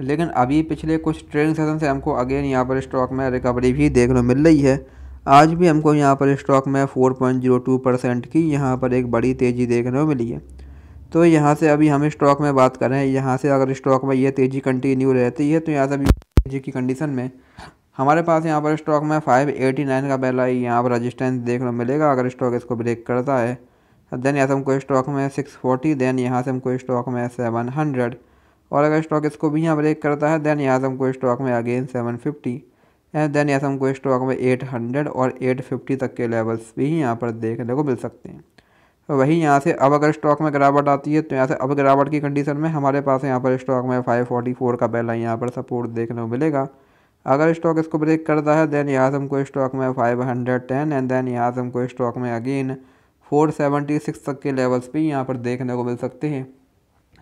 लेकिन अभी पिछले कुछ ट्रेडिंग सेशन से हमको अगेन यहाँ पर स्टॉक में रिकवरी भी देखने मिल रही है आज भी हमको यहाँ पर स्टॉक में 4.02 परसेंट की यहाँ पर एक बड़ी तेज़ी देखने को मिली है तो यहाँ से अभी हम स्टॉक में बात करें यहाँ से अगर स्टॉक में यह तेज़ी कंटिन्यू रहती है तो यहाँ से अभी तेज़ी की कंडीशन में हमारे पास यहाँ पर स्टॉक में 589 का पहला यहाँ पर रजिस्टेंस देखने को मिलेगा अगर स्टॉक इसको ब्रेक करता है देन यहाँ से हमको स्टॉक में 640 देन यहाँ से हमको स्टॉक में हंड्रेड और अगर स्टॉक इसको भी यहाँ ब्रेक करता है देन यहाँ को स्टॉक में again seven fifty and then यासम को स्टॉक में एट हंड्रेड और एट फिफ्टी तक के लेवल्स भी यहाँ पर देखने को मिल सकते हैं तो यहाँ से अब अगर स्टॉक में गिरावट आती है तो यहाँ से अब गिरावट की कंडीशन में हमारे पास यहाँ पर स्टॉक में फाइव फोर का पहला यहाँ पर सपोर्ट देखने को मिलेगा अगर स्टॉक इसको ब्रेक करता है देन यहाँ को स्टॉक में five hundred ten and then यहाँ को स्टॉक में अगेन फोर सेवेंटी सिक्स तक के लेवल्स भी यहाँ पर देखने को मिल सकते हैं